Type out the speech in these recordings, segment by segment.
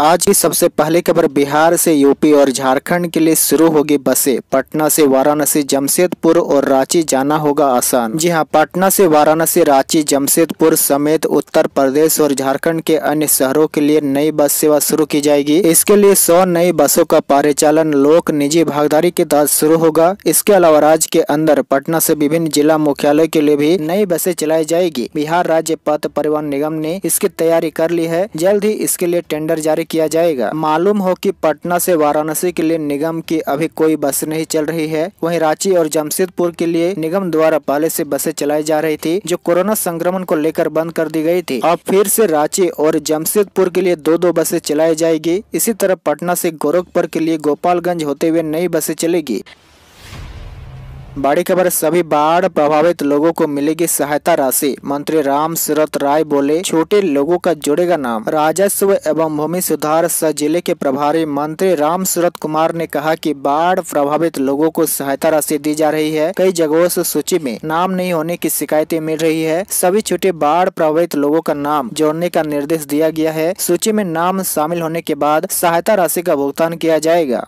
आज की सबसे पहली खबर बिहार से यूपी और झारखंड के लिए शुरू होगी बसें पटना से वाराणसी जमशेदपुर और रांची जाना होगा आसान जी हां पटना से वाराणसी रांची जमशेदपुर समेत उत्तर प्रदेश और झारखंड के अन्य शहरों के लिए नई बस सेवा शुरू की जाएगी इसके लिए सौ नई बसों का परिचालन लोक निजी भागीदारी के तहत शुरू होगा इसके अलावा राज्य के अंदर पटना ऐसी विभिन्न जिला मुख्यालय के लिए भी नई बसे चलाई जाएगी बिहार राज्य पथ परिवहन निगम ने इसकी तैयारी कर ली है जल्द ही इसके लिए टेंडर जारी किया जाएगा मालूम हो कि पटना से वाराणसी के लिए निगम की अभी कोई बस नहीं चल रही है वहीं रांची और जमशेदपुर के लिए निगम द्वारा पहले से बसें चलाई जा रही थी जो कोरोना संक्रमण को लेकर बंद कर दी गई थी अब फिर से रांची और जमशेदपुर के लिए दो दो बसे चलाई जाएगी इसी तरह पटना से गोरखपुर के लिए गोपालगंज होते हुए नई बसे चलेगी बड़ी खबर सभी बाढ़ प्रभावित लोगों को मिलेगी सहायता राशि मंत्री राम सूरत राय बोले छोटे लोगों का जुड़ेगा नाम राजस्व एवं भूमि सुधार स जिले के प्रभारी मंत्री राम सूरत कुमार ने कहा कि बाढ़ प्रभावित लोगों को सहायता राशि दी जा रही है कई जगहों से सूची में नाम नहीं होने की शिकायतें मिल रही है सभी छोटे बाढ़ प्रभावित लोगों का नाम जोड़ने का निर्देश दिया गया है सूची में नाम शामिल होने के बाद सहायता राशि का भुगतान किया जाएगा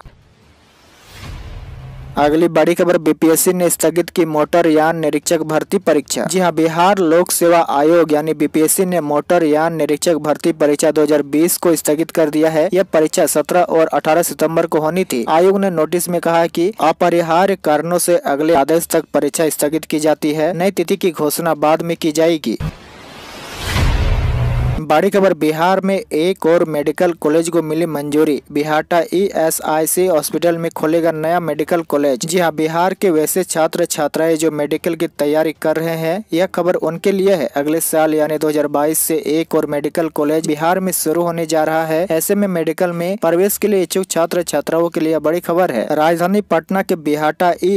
अगली बड़ी खबर बीपीएससी ने स्थगित की मोटर यान निरीक्षक भर्ती परीक्षा जी हाँ बिहार लोक सेवा आयोग यानी बीपीएससी ने मोटर यान निरीक्षक भर्ती परीक्षा 2020 को स्थगित कर दिया है यह परीक्षा 17 और 18 सितंबर को होनी थी आयोग ने नोटिस में कहा कि अपरिहार्य कारणों से अगले आदेश तक परीक्षा स्थगित की जाती है नई तिथि की घोषणा बाद में की जाएगी बड़ी खबर बिहार में एक और मेडिकल कॉलेज को मिली मंजूरी बिहाटा ईएसआईसी e हॉस्पिटल में खोलेगा नया मेडिकल कॉलेज जी हाँ बिहार के वैसे छात्र छात्राएं जो मेडिकल की तैयारी कर रहे हैं यह खबर उनके लिए है अगले साल यानी 2022 से एक और मेडिकल कॉलेज बिहार में शुरू होने जा रहा है ऐसे में मेडिकल में प्रवेश के लिए इच्छुक छात्र छात्राओं के लिए बड़ी खबर है राजधानी पटना के बिहाटा e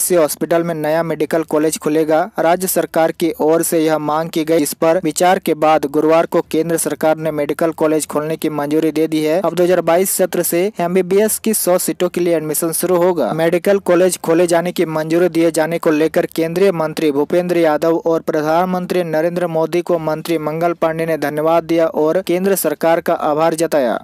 सी हॉस्पिटल में नया मेडिकल कॉलेज खुलेगा राज्य सरकार की ओर से यह मांग की गयी इस पर विचार के बाद गुरुवार को केंद्र सरकार ने मेडिकल कॉलेज खोलने की मंजूरी दे दी है अब 2022 सत्र से एमबीबीएस की 100 सीटों के लिए एडमिशन शुरू होगा मेडिकल कॉलेज खोले जाने की मंजूरी दिए जाने को लेकर केंद्रीय मंत्री भूपेंद्र यादव और प्रधानमंत्री नरेंद्र मोदी को मंत्री मंगल पांडे ने धन्यवाद दिया और केंद्र सरकार का आभार जताया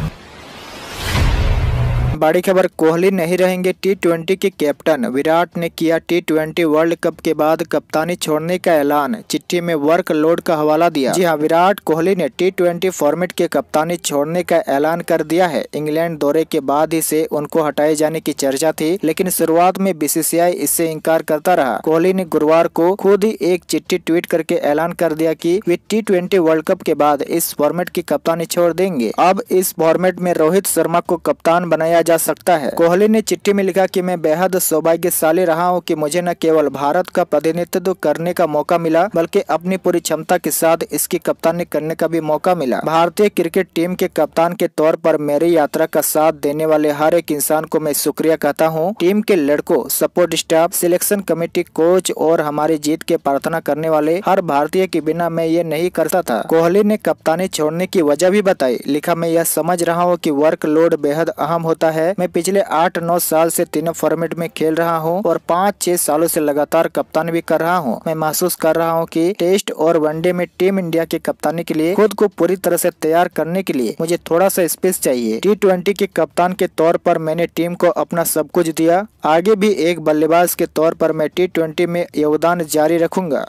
बड़ी खबर कोहली नहीं रहेंगे टी ट्वेंटी के कैप्टन विराट ने किया टी ट्वेंटी वर्ल्ड कप के बाद कप्तानी छोड़ने का ऐलान चिट्ठी में वर्क लोड का हवाला दिया जी हाँ विराट कोहली ने टी ट्वेंटी फॉर्मेट के कप्तानी छोड़ने का ऐलान कर दिया है इंग्लैंड दौरे के बाद ही से उनको हटाए जाने की चर्चा थी लेकिन शुरुआत में बीसीसीआई इससे इंकार करता रहा कोहली ने गुरुवार को खुद ही एक चिट्ठी ट्वीट करके ऐलान कर दिया की वे टी ट्वेंटी वर्ल्ड कप के बाद इस फॉर्मेट की कप्तानी छोड़ देंगे अब इस फॉर्मेट में रोहित शर्मा को कप्तान बनाया जा जा सकता है कोहली ने चिट्ठी में लिखा कि मैं बेहद सौभाग्यशाली रहा हूँ कि मुझे न केवल भारत का प्रतिनिधित्व करने का मौका मिला बल्कि अपनी पूरी क्षमता के साथ इसकी कप्तानी करने का भी मौका मिला भारतीय क्रिकेट टीम के कप्तान के तौर पर मेरी यात्रा का साथ देने वाले हर एक इंसान को मैं शुक्रिया कहता हूँ टीम के लड़कों support staff selection committee coach और हमारी जीत के प्रार्थना करने वाले हर भारतीय के बिना मैं ये नहीं करता था कोहली ने कप्तानी छोड़ने की वजह भी बताई लिखा मैं यह समझ रहा हूँ की वर्कलोड बेहद अहम होता है है मैं पिछले आठ नौ साल से तीनों फॉर्मेट में खेल रहा हूँ और पाँच छह सालों से लगातार कप्तान भी कर रहा हूँ मैं महसूस कर रहा हूँ की टेस्ट और वनडे में टीम इंडिया की कप्तानी के लिए खुद को पूरी तरह ऐसी तैयार करने के लिए मुझे थोड़ा सा स्पेस चाहिए टी ट्वेंटी के कप्तान के तौर पर मैंने टीम को अपना सब कुछ दिया आगे भी एक बल्लेबाज के तौर पर मैं टी ट्वेंटी में योगदान जारी रखूंगा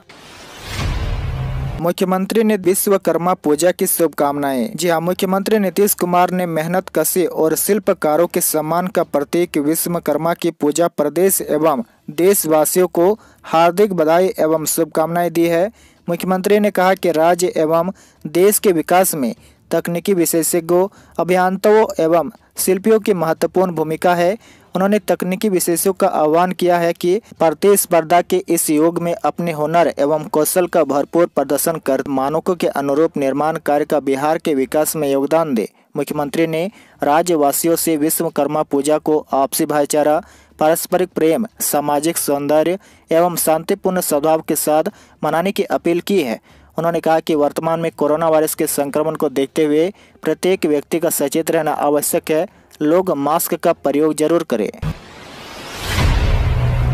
मुख्यमंत्री ने विश्वकर्मा पूजा की शुभकामनाएं जी हाँ मुख्यमंत्री नीतीश कुमार ने मेहनत कसे और शिल्पकारों के सम्मान का प्रतीक विश्वकर्मा की पूजा प्रदेश एवं देशवासियों को हार्दिक बधाई एवं शुभकामनाएं दी है मुख्यमंत्री ने कहा कि राज्य एवं देश के विकास में तकनीकी विशेषज्ञों अभियंताओं एवं शिल्पियों की महत्वपूर्ण भूमिका है उन्होंने तकनीकी विशेषज्ञों का आह्वान किया है कि प्रतिस्पर्धा के इस योग में अपने हुनर एवं कौशल का भरपूर प्रदर्शन कर मानकों के अनुरूप निर्माण कार्य का बिहार के विकास में योगदान दे मुख्यमंत्री ने राज्यवासियों से विश्वकर्मा पूजा को आपसी भाईचारा पारस्परिक प्रेम सामाजिक सौंदर्य एवं शांतिपूर्ण स्वभाव के साथ मनाने की अपील की है उन्होंने कहा कि वर्तमान में कोरोना वायरस के संक्रमण को देखते हुए प्रत्येक व्यक्ति का सचेत रहना आवश्यक है लोग मास्क का प्रयोग जरूर करें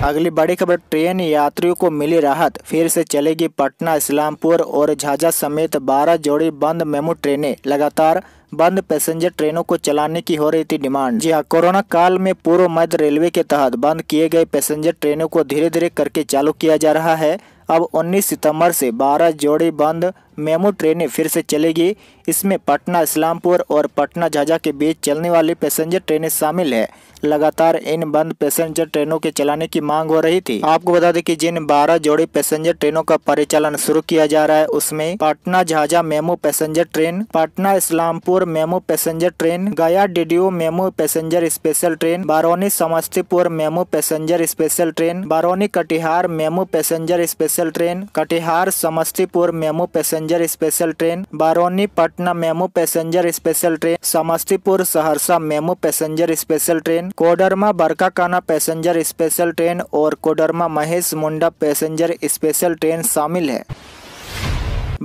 अगली बड़ी खबर ट्रेन यात्रियों को मिली राहत फिर से चलेगी पटना इस्लामपुर और झाझा समेत 12 जोड़ी बंद मेमू ट्रेनें लगातार बंद पैसेंजर ट्रेनों को चलाने की हो रही थी डिमांड जी हाँ कोरोना काल में पूर्व मध्य रेलवे के तहत बंद किए गए पैसेंजर ट्रेनों को धीरे धीरे करके चालू किया जा रहा है अब 19 सितंबर से 12 जोड़ी बंद मेमू ट्रेनें फिर से चलेगी इसमें पटना इस्लामपुर और पटना झाझा के बीच चलने वाली पैसेंजर ट्रेनें शामिल है लगातार इन बंद पैसेंजर ट्रेनों के चलाने की मांग हो रही थी आपको बता दें कि जिन 12 जोड़ी पैसेंजर ट्रेनों का परिचालन शुरू किया जा रहा है उसमें Patna Jhajha MEMU passenger train Patna Islampur MEMU passenger train Gaya DDO MEMU passenger special train Barauni Samastipur MEMU passenger special train Barauni Katihar MEMU passenger special train Katihar Samastipur MEMU passenger passenger special train Barauni Patna MEMU passenger special train Samastipur Saharsa MEMU passenger special train Koderma Barkakana passenger special train और Koderma Mahesh Munda passenger special train शामिल है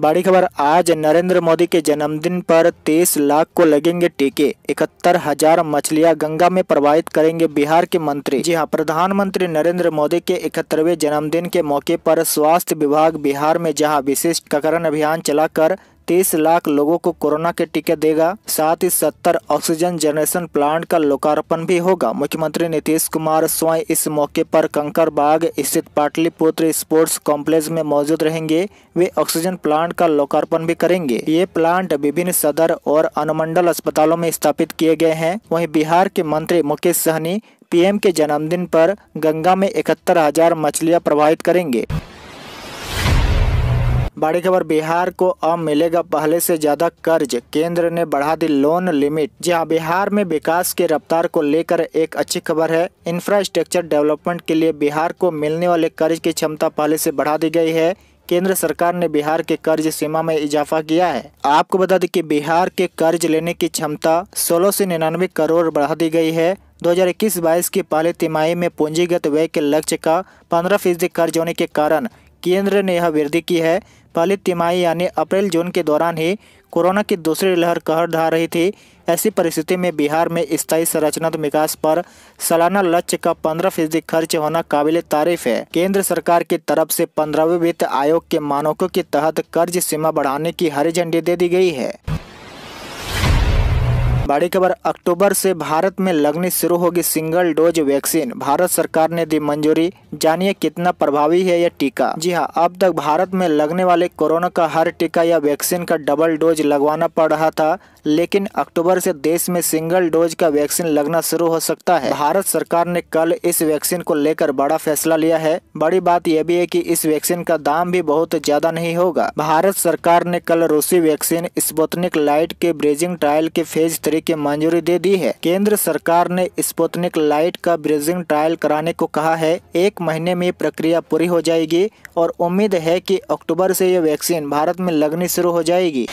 बड़ी खबर आज नरेंद्र मोदी के जन्मदिन पर तेईस लाख को लगेंगे टीके इकहत्तर हजार मछलियाँ गंगा में प्रवाहित करेंगे बिहार के मंत्री जी हाँ प्रधानमंत्री नरेंद्र मोदी के इकहत्तरवे जन्मदिन के मौके पर स्वास्थ्य विभाग बिहार में जहाँ विशिष्ट ककरण अभियान चलाकर तीस लाख लोगों को कोरोना के टीके देगा साथ ही सत्तर ऑक्सीजन जनरेशन प्लांट का लोकार्पण भी होगा मुख्यमंत्री नीतीश कुमार स्वयं इस मौके पर बाग स्थित पाटलिपुत्र स्पोर्ट्स कॉम्प्लेक्स में मौजूद रहेंगे वे ऑक्सीजन प्लांट का लोकार्पण भी करेंगे ये प्लांट विभिन्न सदर और अनुमंडल अस्पतालों में स्थापित किए गए हैं वही बिहार के मंत्री मुकेश सहनी पीएम के जन्मदिन पर गंगा में इकहत्तर हजार मछलियाँ प्रभावित करेंगे बड़ी खबर बिहार को अब मिलेगा पहले से ज्यादा कर्ज केंद्र ने बढ़ा दी लोन लिमिट जहां बिहार में विकास की रफ्तार को लेकर एक अच्छी खबर है इंफ्रास्ट्रक्चर डेवलपमेंट के लिए बिहार को मिलने वाले कर्ज की क्षमता पहले से बढ़ा दी गई है केंद्र सरकार ने बिहार के कर्ज सीमा में इजाफा किया है आपको बता दें कि बिहार के कर्ज लेने की क्षमता सोलह से निन्यानवे करोड़ बढ़ा दी गई है 2021-22 की पहले तिमाही में पूंजीगत व्यय के लक्ष्य का 15 फीसदी कर्ज होने के कारण केंद्र ने यह वृद्धि की है पहली तिमाही यानी अप्रैल जून के दौरान ही कोरोना की दूसरी लहर कहर धार रही थी ऐसी परिस्थिति में बिहार में स्थायी संरचना विकास पर सालाना लक्ष्य का पंद्रह फीसदी खर्च होना काबिल तारीफ है केंद्र सरकार की तरफ से पंद्रहवें वित्त आयोग के मानकों के तहत कर्ज सीमा बढ़ाने की हरी झंडी दे दी गई है बड़ी खबर अक्टूबर से भारत में लगनी शुरू होगी सिंगल डोज वैक्सीन भारत सरकार ने दी मंजूरी जानिए कितना प्रभावी है यह टीका जी हाँ अब तक भारत में लगने वाले कोरोना का हर टीका या वैक्सीन का डबल डोज लगवाना पड़ रहा था लेकिन अक्टूबर से देश में सिंगल डोज का वैक्सीन लगना शुरू हो सकता है भारत सरकार ने कल इस वैक्सीन को लेकर बड़ा फैसला लिया है बड़ी बात यह भी है कि इस वैक्सीन का दाम भी बहुत ज्यादा नहीं होगा भारत सरकार ने कल रूसी वैक्सीन स्पुतनिक लाइट के ब्रेजिंग ट्रायल के फेज थ्री डिस्कवरी की मंजूरी दे दी है केंद्र सरकार ने स्पुतनिक लाइट का ब्रिजिंग ट्रायल कराने को कहा है एक महीने में प्रक्रिया पूरी हो जाएगी और उम्मीद है कि अक्टूबर से ये वैक्सीन भारत में लगनी शुरू हो जाएगी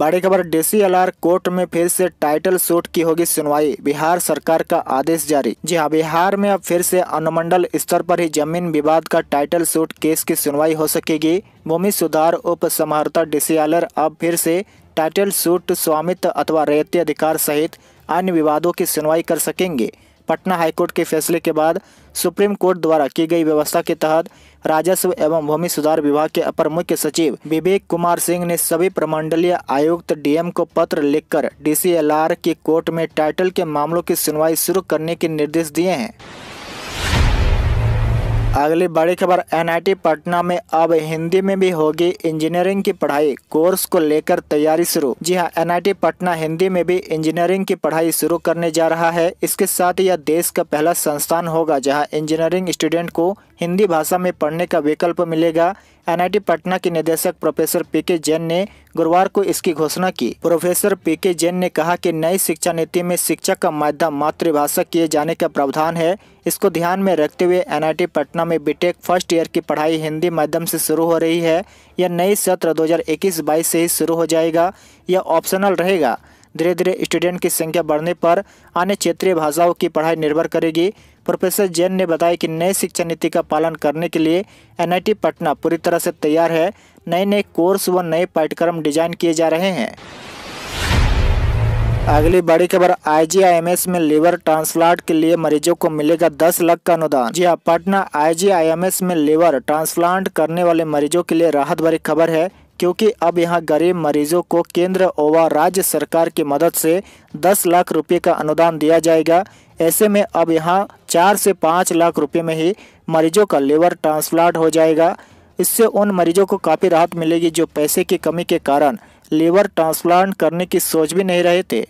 बड़ी खबर डीसीएलआर कोर्ट में फिर से टाइटल सूट की होगी सुनवाई बिहार सरकार का आदेश जारी जी हाँ बिहार में अब फिर से अनुमंडल स्तर पर ही जमीन विवाद का टाइटल सूट केस की सुनवाई हो सकेगी भूमि सुधार उप समाहर्ता डीसीएलआर अब फिर से टाइटल सूट स्वामित्व अथवा रेयती अधिकार सहित अन्य विवादों की सुनवाई कर सकेंगे पटना हाईकोर्ट के फैसले के बाद सुप्रीम कोर्ट द्वारा की गई व्यवस्था के तहत राजस्व एवं भूमि सुधार विभाग के अपर मुख्य सचिव विवेक कुमार सिंह ने सभी प्रमंडलीय आयुक्त डीएम को पत्र लिखकर डीसीएलआर की कोर्ट में टाइटल के मामलों की सुनवाई शुरू करने के निर्देश दिए हैं अगली बड़ी खबर एनआईटी पटना में अब हिंदी में भी होगी इंजीनियरिंग की पढ़ाई कोर्स को लेकर तैयारी शुरू जी हां एनआईटी पटना हिंदी में भी इंजीनियरिंग की पढ़ाई शुरू करने जा रहा है इसके साथ यह देश का पहला संस्थान होगा जहां इंजीनियरिंग स्टूडेंट को हिंदी भाषा में पढ़ने का विकल्प मिलेगा एनआईटी पटना के निदेशक प्रोफेसर पीके जैन ने गुरुवार को इसकी घोषणा की प्रोफेसर पीके जैन ने कहा कि नई शिक्षा नीति में शिक्षा का माध्यम मातृभाषा किए जाने का प्रावधान है इसको ध्यान में रखते हुए एनआईटी पटना में बीटेक फर्स्ट ईयर की पढ़ाई हिंदी माध्यम से शुरू हो रही है यह नई सत्र दो हजार से ही शुरू हो जाएगा यह ऑप्शनल रहेगा धीरे धीरे स्टूडेंट की संख्या बढ़ने पर अन्य क्षेत्रीय भाषाओं की पढ़ाई निर्भर करेगी प्रोफेसर जैन ने बताया कि नई शिक्षा नीति का पालन करने के लिए एनआईटी पटना पूरी तरह से तैयार है नए नए कोर्स व नए पाठ्यक्रम डिजाइन किए जा रहे हैं अगली बड़ी खबर आईजीआईएमएस में लिवर ट्रांसप्लांट के लिए मरीजों को मिलेगा 10 लाख का अनुदान जी हाँ पटना आईजीआईएमएस में लीवर ट्रांसप्लांट करने वाले मरीजों के लिए राहत भरी खबर है क्योंकि अब यहां गरीब मरीजों को केंद्र व राज्य सरकार की मदद से 10 लाख रुपए का अनुदान दिया जाएगा ऐसे में अब यहां चार से पाँच लाख रुपए में ही मरीजों का लेबर ट्रांसप्लांट हो जाएगा इससे उन मरीजों को काफ़ी राहत मिलेगी जो पैसे की कमी के कारण लीवर ट्रांसप्लांट करने की सोच भी नहीं रहे थे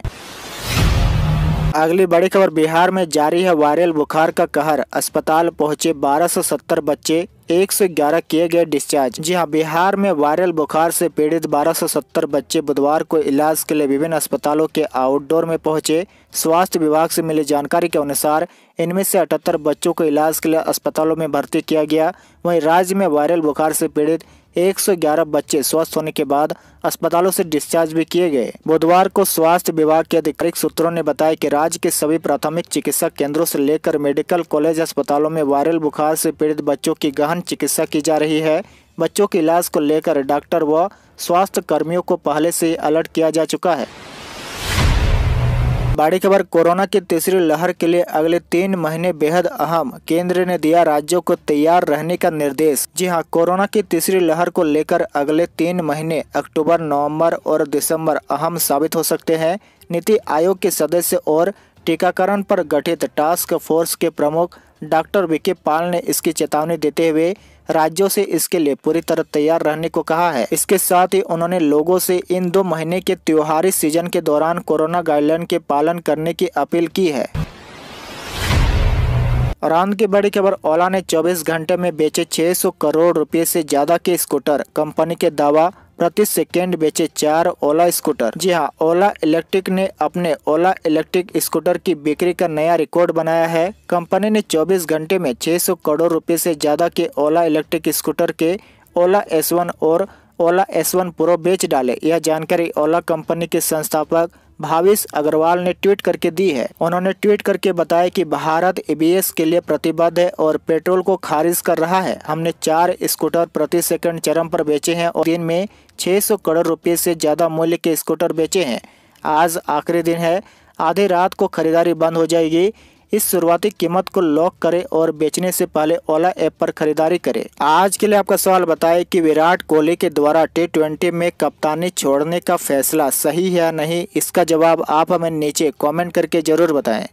अगली बड़ी खबर बिहार में जारी है वायरल बुखार का कहर अस्पताल पहुंचे 1270 बच्चे 111 किए गए डिस्चार्ज जी हाँ बिहार में वायरल बुखार से पीड़ित 1270 बच्चे बुधवार को इलाज के लिए विभिन्न अस्पतालों के आउटडोर में पहुंचे स्वास्थ्य विभाग से मिली जानकारी के अनुसार इनमें से अठहत्तर बच्चों को इलाज के लिए अस्पतालों में भर्ती किया गया वही राज्य में वायरल बुखार से पीड़ित 111 बच्चे स्वस्थ होने के बाद अस्पतालों से डिस्चार्ज भी किए गए बुधवार को स्वास्थ्य विभाग के अधिकारिक सूत्रों ने बताया कि राज्य के सभी प्राथमिक चिकित्सा केंद्रों से लेकर मेडिकल कॉलेज अस्पतालों में वायरल बुखार से पीड़ित बच्चों की गहन चिकित्सा की जा रही है बच्चों के इलाज को लेकर डॉक्टर व स्वास्थ्य कर्मियों को पहले से अलर्ट किया जा चुका है बड़ी खबर कोरोना की तीसरी लहर के लिए अगले तीन महीने बेहद अहम केंद्र ने दिया राज्यों को तैयार रहने का निर्देश जी हां कोरोना की तीसरी लहर को लेकर अगले तीन महीने अक्टूबर नवंबर और दिसंबर अहम साबित हो सकते हैं नीति आयोग के सदस्य और टीकाकरण पर गठित टास्क फोर्स के प्रमुख डॉक्टर वीके पाल ने इसकी चेतावनी देते हुए राज्यों से इसके लिए पूरी तरह तैयार रहने को कहा है इसके साथ ही उन्होंने लोगों से इन दो महीने के त्योहारी सीजन के दौरान कोरोना गाइडलाइन के पालन करने की अपील की है और आंध की बड़ी खबर ओला ने 24 घंटे में बेचे 600 करोड़ रुपए से ज़्यादा के स्कूटर कंपनी के दावा प्रति सेकेंड बेचे चार ओला स्कूटर जी हाँ ओला इलेक्ट्रिक ने अपने ओला इलेक्ट्रिक स्कूटर की बिक्री का नया रिकॉर्ड बनाया है कंपनी ने 24 घंटे में 600 करोड़ रुपए से ज़्यादा के ओला इलेक्ट्रिक स्कूटर के ओला एस और ओला एस वन प्रो बेच डाले यह जानकारी ओला कंपनी के संस्थापक भाविश अग्रवाल ने ट्वीट करके दी है उन्होंने ट्वीट करके बताया कि भारत एबीएस के लिए प्रतिबद्ध है और पेट्रोल को खारिज कर रहा है हमने चार स्कूटर प्रति सेकंड चरम पर बेचे हैं और दिन में 600 करोड़ रुपए से ज़्यादा मूल्य के स्कूटर बेचे हैं आज आखिरी दिन है आधी रात को खरीदारी बंद हो जाएगी इस शुरुआती कीमत को लॉक करें और बेचने से पहले ओला ऐप पर खरीदारी करें आज के लिए आपका सवाल बताएं कि विराट कोहली के द्वारा टी में कप्तानी छोड़ने का फैसला सही है या नहीं इसका जवाब आप हमें नीचे कॉमेंट करके जरूर बताएं